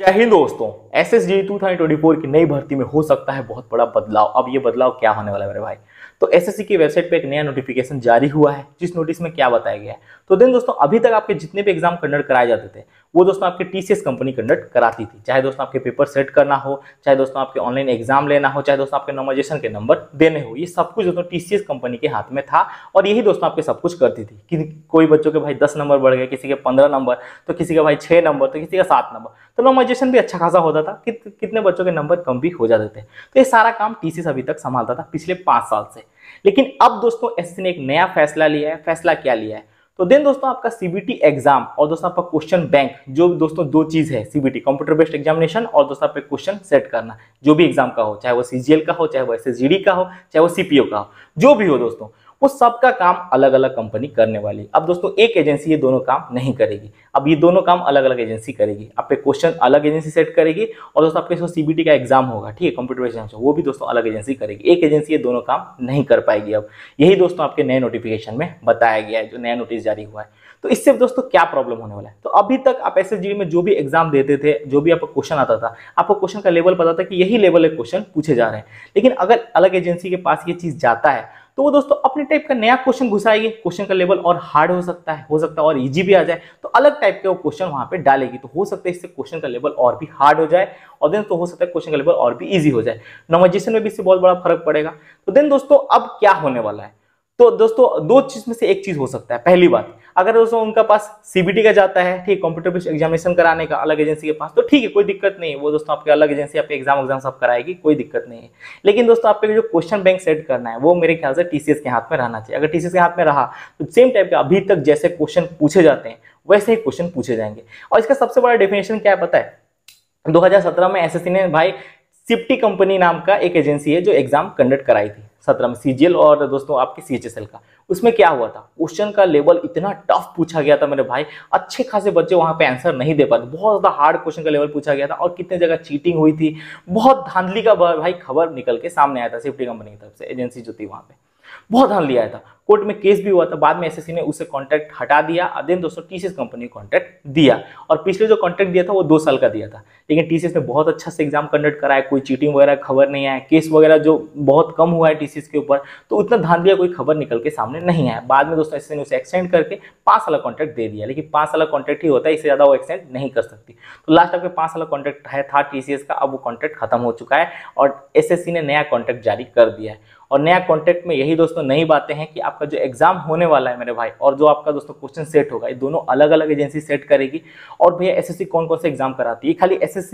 जय हिंद दोस्तों S S G two thousand twenty four की नई भर्ती में हो सकता है बहुत बड़ा बदलाव अब ये बदलाव क्या होने वाला है मेरे भाई तो एसएससी की वेबसाइट पे एक नया नोटिफिकेशन जारी हुआ है जिस नोटिस में क्या बताया गया है तो देन दोस्तों अभी तक आपके जितने भी एग्जाम कंडक्ट कराए जाते थे वो दोस्तों आपके टीसीएस कंपनी कंडक्ट कराती थी चाहे दोस्तों आपके पेपर सेट करना हो चाहे दोस्तों आपके ऑनलाइन एग्जाम लेना हो चाहे दोस्तों आपके नॉमिनेशन के नंबर देने हो ये सब कुछ दोस्तों टीसीएस कंपनी के हाथ में था और यही दोस्तों आपके सब कुछ करती थी कि कोई बच्चों के भाई दस नंबर बढ़ गए किसी के पंद्रह नंबर तो किसी के भाई छः नंबर तो किसी का सात नंबर तो नॉमिनेशन भी अच्छा खासा होता होता था कि, कितने बच्चों के नंबर कम भी हो जाते थे तो ये सारा काम टीसीस अभी तक संभालता था पिछले पांच साल से लेकिन अब दोस्तों एस ने एक नया फैसला लिया है फैसला क्या लिया है तो देन दोस्तों आपका सीबीटी एग्जाम और दोस्तों आपका क्वेश्चन बैंक जो दोस्तों दो चीज है सीबीटी कंप्यूटर बेस्ड एग्जामिनेशन और दोस्तों आप क्वेश्चन सेट करना जो भी एग्जाम का हो चाहे वो सीजीएल का हो चाहे वो एस का हो चाहे वो सीपीओ का हो जो भी हो दोस्तों वो सबका काम अलग अलग कंपनी करने वाली अब दोस्तों एक एजेंसी ये दोनों काम नहीं करेगी अब ये दोनों काम अलग अलग एजेंसी करेगी आप पे क्वेश्चन अलग एजेंसी सेट करेगी और दोस्तों आपके सीबीटी का एग्जाम होगा ठीक है कंप्यूटर एग्जाम वो भी दोस्तों अलग एजेंसी करेगी एक एजेंसी ये दोनों काम नहीं कर पाएगी अब यही दोस्तों आपके नए नोटिफिकेशन में बताया गया है जो नया नोटिस जारी हुआ है तो इससे दोस्तों क्या प्रॉब्लम होने वाला है तो अभी तक आप एस में जो भी एग्जाम देते थे जो भी आपको क्वेश्चन आता था आपको क्वेश्चन का लेवल पता था कि यही लेवल के क्वेश्चन पूछे जा रहे हैं लेकिन अगर अलग एजेंसी के पास ये चीज़ जाता है तो वो दोस्तों अपने टाइप का नया क्वेश्चन घुसाएगी क्वेश्चन का लेवल और हार्ड हो सकता है हो सकता है और ईजी भी आ जाए तो अलग टाइप के वो क्वेश्चन वहां पे डालेगी तो हो सकता है इससे क्वेश्चन का लेवल और भी हार्ड हो जाए और देन तो हो सकता है क्वेश्चन का लेवल और भी ईजी हो जाए नॉमिजेशन में भी इससे बहुत बड़ा फर्क पड़ेगा तो देन दोस्तों अब क्या होने वाला है तो दोस्तों दो चीज में से एक चीज हो सकता है पहली बात अगर दोस्तों उनका पास सीबीटी का जाता है ठीक कंप्यूटर बेस्ड एग्जामिनेशन कराने का अलग एजेंसी के पास तो ठीक है कोई दिक्कत नहीं है वो दोस्तों आपके अलग एजेंसी आपके एग्जाम एग्जाम सब कराएगी कोई दिक्कत नहीं है लेकिन दोस्तों आपके जो क्वेश्चन बैंक सेट करना है वो मेरे ख्याल से टीसीएस के हाथ में रहना चाहिए अगर टीसीएस के हाथ में रहा तो सेम टाइप के अभी तक जैसे क्वेश्चन पूछे जाते हैं वैसे ही क्वेश्चन पूछे जाएंगे और इसका सबसे बड़ा डेफिनेशन क्या है पता है सत्रह में सी ने भाई सिप्टी कंपनी नाम का एक एजेंसी है जो एग्जाम कंडक्ट कराई थी सत्रह में सीजीएल और दोस्तों आपके सी का उसमें क्या हुआ था क्वेश्चन का लेवल इतना टफ पूछा गया था मेरे भाई अच्छे खासे बच्चे वहां पे आंसर नहीं दे पाते बहुत ज्यादा हार्ड क्वेश्चन का लेवल पूछा गया था और कितने जगह चीटिंग हुई थी बहुत धांधली का भाई खबर निकल के सामने आया था सेफ्टी कंपनी की तरफ से एजेंसी जो थी वहां पे बहुत हाल लिया था कोर्ट में केस भी हुआ था बाद में एसएससी ने उसे कॉन्ट्रैक्ट हटा दिया और देन दोस्तों टीसीएस कंपनी को कॉन्ट्रैक्ट दिया और पिछले जो कॉन्ट्रैक्ट दिया था वो दो साल का दिया था लेकिन टीसीएस ने बहुत अच्छा से एग्जाम कंडक्ट कराया कोई चीटिंग वगैरह खबर नहीं आया केस वगैरह जो बहुत कम हुआ है टीसीएस के ऊपर तो उतना धान दिया कोई खबर निकल के सामने नहीं आया बाद में दोस्तों एस ने उसे एक्सटेंड करके पाँच साल कॉन्ट्रैक्ट दे दिया लेकिन पाँच साल कॉन्ट्रैक्ट ही होता है इससे ज़्यादा वो एक्सटेंड नहीं कर सकती तो लास्ट आपके पाँच साल कॉन्ट्रैक्ट है था टीसीएस का अब वो कॉन्ट्रैक्ट खत्म हो चुका है और एसएससी ने नया कॉन्ट्रैक्ट जारी कर दिया है और नया कॉन्टेक्ट में यही दोस्तों नई बातें हैं कि आपका जो एग्जाम होने वाला है मेरे भाई और जो आपका दोस्तों क्वेश्चन सेट होगा ये दोनों अलग अलग एजेंसी सेट करेगी और भैया एस कौन कौन से एग्जाम कराती है खाली एस एस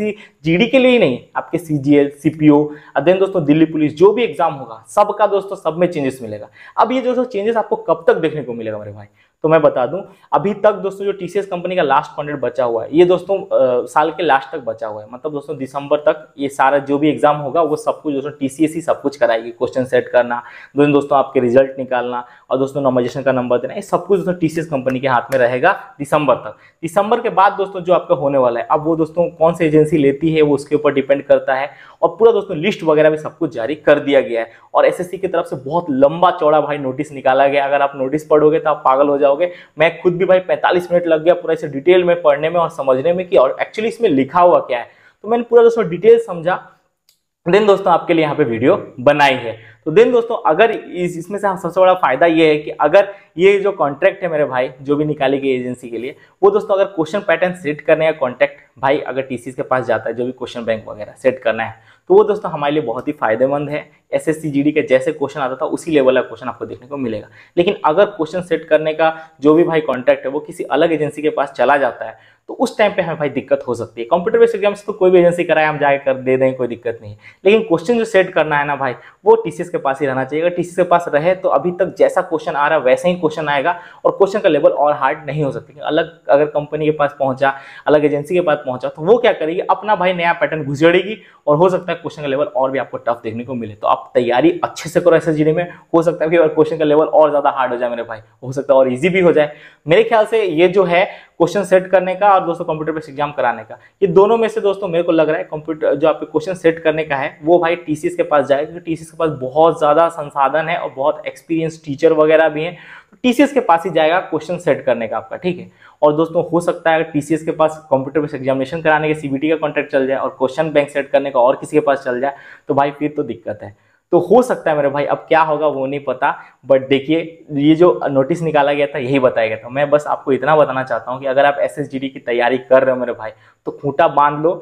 के लिए ही नहीं आपके सी जी एल देन दोस्तों दिल्ली पुलिस जो भी एग्जाम होगा सबका दोस्तों सब में चेंजेस मिलेगा अब ये दोस्तों चेंजेस आपको कब तक देखने को मिलेगा मेरे भाई तो मैं बता दूं अभी तक दोस्तों जो टीसीएस कंपनी का लास्ट कॉन्ट्रैक्ट बचा हुआ है ये दोस्तों आ, साल के लास्ट तक बचा हुआ है मतलब दोस्तों दिसंबर तक ये सारा जो भी एग्जाम होगा वो सब कुछ दोस्तों टीसीएस ही सब कुछ कराएगी क्वेश्चन सेट करना दोस्तों दोस्तों आपके रिजल्ट निकालना और दोस्तों नॉमिनेशन का नंबर देना ये सब कुछ दोस्तों टीसीएस कंपनी के हाथ में रहेगा दिसंबर तक दिसंबर के बाद दोस्तों जो आपका होने वाला है अब वो दोस्तों कौन सी एजेंसी लेती है वो उसके ऊपर डिपेंड करता है और पूरा दोस्तों लिस्ट वगैरह भी सब कुछ जारी कर दिया गया है और एसएससी की तरफ से बहुत लंबा चौड़ा भाई नोटिस निकाला गया अगर आप नोटिस पढ़ोगे तो आप पागल हो जाओगे जाओगे मैं खुद भी भाई पैंतालीस मिनट लग गया पूरा इसे डिटेल में पढ़ने में और समझने में कि और एक्चुअली इसमें लिखा हुआ क्या है तो मैंने पूरा दोस्तों डिटेल समझा देन दोस्तों आपके लिए यहाँ पे वीडियो बनाई है तो देन दोस्तों अगर इस, इसमें से सबसे बड़ा फायदा ये है कि अगर ये जो कॉन्ट्रैक्ट है मेरे भाई जो भी निकाली गई एजेंसी के लिए वो दोस्तों अगर क्वेश्चन पैटर्न सेट करने का कॉन्ट्रैक्ट भाई अगर टीसीएस के पास जाता है जो भी क्वेश्चन बैंक वगैरह सेट करना है तो वो दोस्तों हमारे लिए बहुत ही फायदेमंद है एस एस के जैसे क्वेश्चन आता था उसी लेवल का क्वेश्चन आपको देखने को मिलेगा लेकिन अगर क्वेश्चन सेट करने का जो भी भाई कॉन्ट्रैक्ट है वो किसी अलग एजेंसी के पास चला जाता है तो उस टाइम पे हमें भाई दिक्कत हो सकती है कंप्यूटर बेस्ड एग्जाम्स तो कोई भी एजेंसी कराए हम जाए कर दे दें कोई दिक्कत नहीं लेकिन क्वेश्चन जो सेट करना है ना भाई वो टी के पास ही रहना चाहिए अगर टी के पास रहे तो अभी तक जैसा क्वेश्चन आ रहा है वैसा ही क्वेश्चन आएगा और क्वेश्चन का लेवल और हार्ड नहीं हो सकती अलग अगर कंपनी के पास पहुंचा अलग एजेंसी के पास पहुंचा तो वो क्या करेगी अपना भाई नया पैटर्न गुजरेगी और हो सकता है क्वेश्चन का लेवल और भी आपको टफ देखने को मिले तो आप तैयारी अच्छे से करो एस में हो सकता है कि क्वेश्चन का लेवल और ज़्यादा हार्ड हो जाए मेरे भाई हो सकता है और ईजी भी हो जाए मेरे ख्याल से ये जो है क्वेश्चन सेट करने का और दोस्तों कंप्यूटर बेस्ड एग्जाम कराने का ये दोनों में से दोस्तों मेरे को लग रहा है कंप्यूटर जो आपके क्वेश्चन सेट करने का है वो भाई टीसीएस के पास जाएगा क्योंकि टीसीएस के पास बहुत ज़्यादा संसाधन है और बहुत एक्सपीरियंस टीचर वगैरह भी है टीसीएस तो के पास ही जाएगा क्वेश्चन सेट करने का आपका ठीक है और दोस्तों हो सकता है अगर टीसीएस के पास कंप्यूटर बेस्ड एग्जामिनेशन कराने के सीबीटी का कॉन्ट्रैक्ट चल जाए और क्वेश्चन बैंक सेट करने का और किसी के पास चल जाए तो भाई फिर तो दिक्कत है तो हो सकता है मेरे भाई अब क्या होगा वो नहीं पता बट देखिए ये जो नोटिस निकाला गया था यही बताया गया था मैं बस आपको इतना बताना चाहता हूँ कि अगर आप एस की तैयारी कर रहे हो मेरे भाई तो खूंटा बांध लो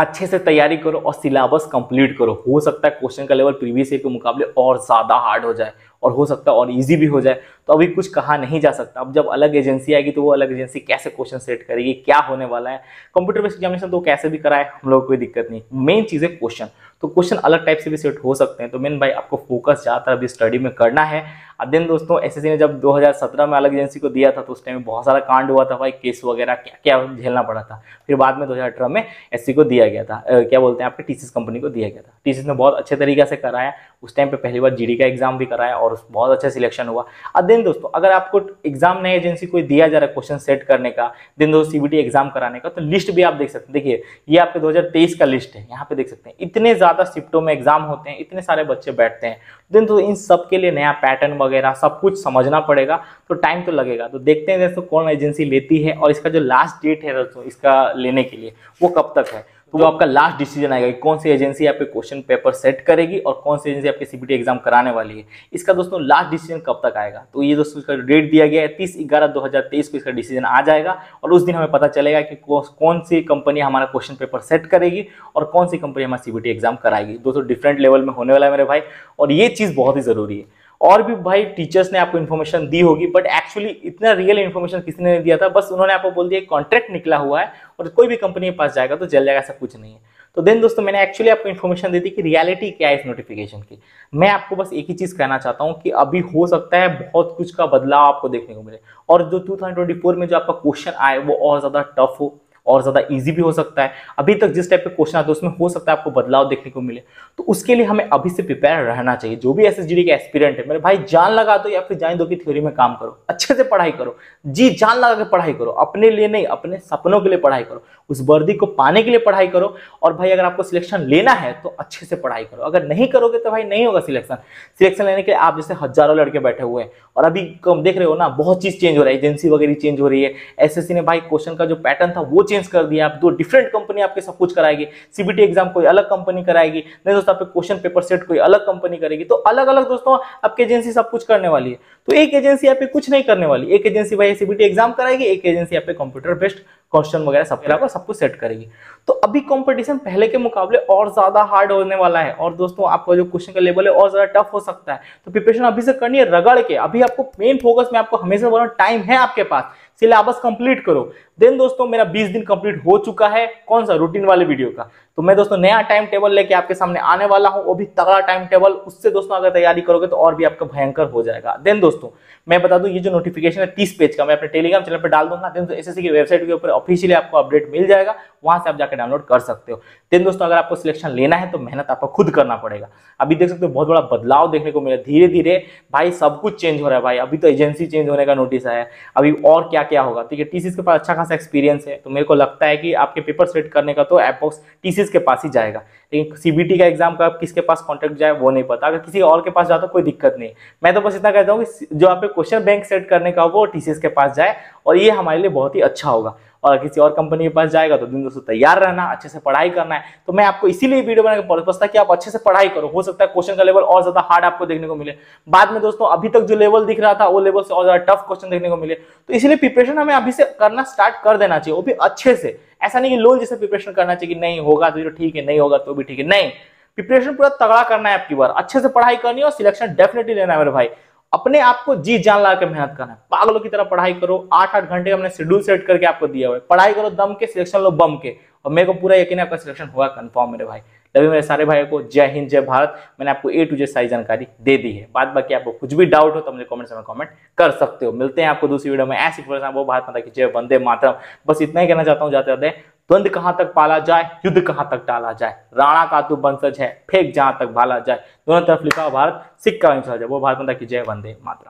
अच्छे से तैयारी करो और सिलेबस कंप्लीट करो हो सकता है क्वेश्चन का लेवल प्रीवियस ईयर के मुकाबले और ज़्यादा हार्ड हो जाए और हो सकता है और ईजी भी हो जाए तो अभी कुछ कहा नहीं जा सकता अब जब अलग एजेंसी आएगी तो वो अलग एजेंसी कैसे क्वेश्चन सेट करेगी क्या होने वाला है कंप्यूटर बेस्ड एग्जामिनेशन तो कैसे भी कराए हम लोग कोई दिक्कत नहीं मेन चीज़ है क्वेश्चन तो क्वेश्चन अलग टाइप से भी सेट हो सकते हैं तो मेन भाई आपको फोकस ज़्यादातर अभी स्टडी में करना है देन दोस्तों एस ने जब 2017 में अलग एजेंसी को दिया था तो उस टाइम बहुत सारा कांड हुआ था भाई केस वगैरह क्या क्या झेलना पड़ा था फिर बाद में दो में एस को दिया गया था क्या बोलते हैं आपके टीसीस कंपनी को दिया गया था टीसीस ने बहुत अच्छे तरीके से कराया उस टाइम पे पहली बार जीडी का एग्जाम भी कराया और बहुत अच्छा सिलेक्शन हुआ और देन दोस्तों अगर आपको एग्जाम नए एजेंसी कोई दिया जा रहा है क्वेश्चन सेट करने का देन दोस्तों सी एग्जाम कराने का तो लिस्ट भी आप देख सकते हैं देखिए ये आपके दो का लिस्ट है यहाँ पे देख सकते हैं इतने ज़्यादा शिफ्टों में एग्जाम होते हैं इतने सारे बच्चे बैठते हैं देन दोस्तों इन सब के लिए नया पैटर्न वगैरह सब कुछ समझना पड़ेगा तो टाइम तो लगेगा तो देखते हैं दोस्तों कौन एजेंसी लेती है और इसका जो लास्ट डेट है दोस्तों इसका लेने के लिए वो कब तक है तो वो आपका लास्ट डिसीजन आएगा कि कौन सी एजेंसी आपके क्वेश्चन पेपर सेट करेगी और कौन सी एजेंसी आपके सीबीटी एग्जाम कराने वाली है इसका दोस्तों लास्ट डिसीजन कब तक आएगा तो ये दोस्तों इसका डेट दिया गया है तीस ग्यारह दो हज़ार तेईस को इसका डिसीजन आ जाएगा और उस दिन हमें पता चलेगा कि कौन सी कंपनी हमारा क्वेश्चन पेपर सेट करेगी और कौन सी कंपनी हमारा सीबीटी एग्जाम कराएगी दोस्तों डिफरेंट लेवल में होने वाला है मेरे भाई और ये चीज़ बहुत ही ज़रूरी है और भी भाई टीचर्स ने आपको इन्फॉर्मेशन दी होगी बट एक्चुअली इतना रियल इन्फॉर्मेशन किसी ने दिया था बस उन्होंने आपको बोल दिया कॉन्ट्रैक्ट निकला हुआ है और कोई भी कंपनी के पास जाएगा तो जल जाएगा ऐसा कुछ नहीं है तो देन दोस्तों मैंने एक्चुअली आपको इन्फॉर्मेशन दी थी कि रियलिटी क्या है इस नोटिफिकेशन की मैं आपको बस एक ही चीज़ कहना चाहता हूँ कि अभी हो सकता है बहुत कुछ का बदलाव आपको देखने को मिले और जो 2024 में जो आपका क्वेश्चन आए वो और ज़्यादा टफ हो और ज़्यादा ईजी भी हो सकता है अभी तक जिस टाइप के क्वेश्चन आते हैं उसमें हो सकता है आपको बदलाव देखने को मिले तो उसके लिए हमें अभी से प्रिपेयर रहना चाहिए जो भी एस के एक्सपीरियंट है मेरे भाई जान लगा दो या फिर जान दो कि थ्योरी में काम करो अच्छे से पढ़ाई करो जी जान लगा के पढ़ाई करो अपने लिए नहीं अपने सपनों के लिए पढ़ाई करो उस वर्दी को पाने के लिए पढ़ाई करो और भाई अगर आपको सिलेक्शन लेना है तो अच्छे से पढ़ाई करो अगर नहीं करोगे तो भाई नहीं होगा सिलेक्शन सिलेक्शन लेने के लिए आप जैसे हजारों लड़के बैठे हुए हैं और अभी देख रहे हो ना बहुत चीज़ चेंज हो रहा है एजेंसी वगैरह चेंज हो रही है एस ने भाई क्वेश्चन का जो पैटर्न था वो चेंज कर दिया आप दो डिफरेंट कंपनी आपके सब कुछ कराएगी सीबीटी एग्जाम कोई अलग कंपनी कराएगी नहीं दोस्तों आपके क्वेश्चन पेपर सेट कोई अलग कंपनी करेगी तो अलग अलग दोस्तों आपकी एजेंसी सब कुछ करने वाली है तो एक एजेंसी यहाँ कुछ नहीं करने वाली एक एजेंसी भाई सीबीटी एग्जाम कराएगी एक एजेंसी आपके कंप्यूटर बेस्ट क्वेश्चन वगैरह सब कराकर सब कुछ सेट करेगी तो अभी कॉम्पिटिशन पहले के मुकाबले और ज्यादा हार्ड होने वाला है और दोस्तों आपका जो क्वेश्चन का लेवल है और ज्यादा टफ हो सकता है तो प्रिपरेशन अभी से करनी है रगड़ के अभी आपको मेन फोकस में आपको हमेशा बोला टाइम है आपके पास सिलेबस कंप्लीट करो देन दोस्तों मेरा 20 दिन कंप्लीट हो चुका है कौन सा रूटीन वाले वीडियो का तो मैं दोस्तों नया टाइम टेबल लेके आपके सामने आने वाला हूँ वो भी तगड़ा टाइम टेबल उससे दोस्तों अगर तैयारी करोगे तो और भी आपका भयंकर हो जाएगा देन दोस्तों मैं बता दूं ये जो नोटिफिकेशन है तीस पेज का मैं अपने टेलीग्राम चैनल पर डाल दूंगा देन एस एस की वेबसाइट के ऊपर ऑफिशियली आपको अपडेट मिल जाएगा वहां से आप जाकर डाउनलोड कर सकते हो देन दोस्तों अगर आपको सिलेक्शन लेना है तो मेहनत आपको खुद करना पड़ेगा अभी देख सकते हो बहुत बड़ा बदलाव देखने को मिला धीरे धीरे भाई सब कुछ चेंज हो रहा है भाई अभी तो एजेंसी चेंज होने का नोटिस आया है अभी और क्या क्या होगा ठीक है टीसीस के पास अच्छा खासा एक्सपीरियंस है तो मेरे को लगता है कि आपके पेपर सेट करने का तो एपॉक्स टीसीस किसके पास ही जाएगा लेकिन सीबीटी का एग्जाम का किसके पास कॉन्टैक्ट जाए वो नहीं पता अगर किसी और के पास जाता तो कोई दिक्कत नहीं मैं तो बस इतना कहता हूँ कि जो आप क्वेश्चन बैंक सेट करने का हो वो टीसीएस के पास जाए और ये हमारे लिए बहुत ही अच्छा होगा और किसी और कंपनी के पास जाएगा तो दिन दोस्तों तैयार रहना अच्छे से पढ़ाई करना है तो मैं आपको इसीलिए वीडियो बनाकर का पर्पज था कि आप अच्छे से पढ़ाई करो हो सकता है क्वेश्चन का लेवल और ज्यादा हार्ड आपको देखने को मिले बाद में दोस्तों अभी तक जो लेवल दिख रहा था वो लेवल से और ज्यादा टफ क्वेश्चन देखने को मिले तो इसलिए प्रिपरेशन हमें अभी से करना स्टार्ट कर देना चाहिए वो भी अच्छे से ऐसा नहीं कि लोल जैसे प्रिपरेशन करना चाहिए कि नहीं होगा तो ठीक है नहीं होगा तो भी ठीक है नहीं प्रिपरेशन पूरा तगड़ा करना है आपकी बार अच्छे से पढ़ाई करनी है और सिलेक्शन डेफिनेटली लेना है मेरे भाई अपने आप को जी जान ला के मेहनत करना है पागलों की तरह पढ़ाई करो आठ आठ घंटे हमने शेड्यूल सेट करके आपको दिया हुआ है पढ़ाई करो दम के सिलेक्शन लो बम के और मेरे को पूरा यकीन है आपका सिलेक्शन होगा कन्फर्म मेरे भाई तभी मेरे सारे भाइयों को जय हिंद जय भारत मैंने आपको ए टू जे सारी जानकारी दे दी है बाद बाकी आपको कुछ भी डाउट हो तो मुझे कमेंट में कमेंट कर सकते हो मिलते हैं आपको दूसरी वीडियो में ऐसी वो भारत माता की जय वंदे मातरम बस इतना ही कहना चाहता हूँ जाते जाते द्वंद कहां तक पाला जाए युद्ध कहां तक टाला जाए राणा का तू तो वंशज है फेंक जहां तक भाला जाए दोनों तरफ लिखा हुआ भारत सिक्का वंशज है वो भारत माता की जय वंदे मात्र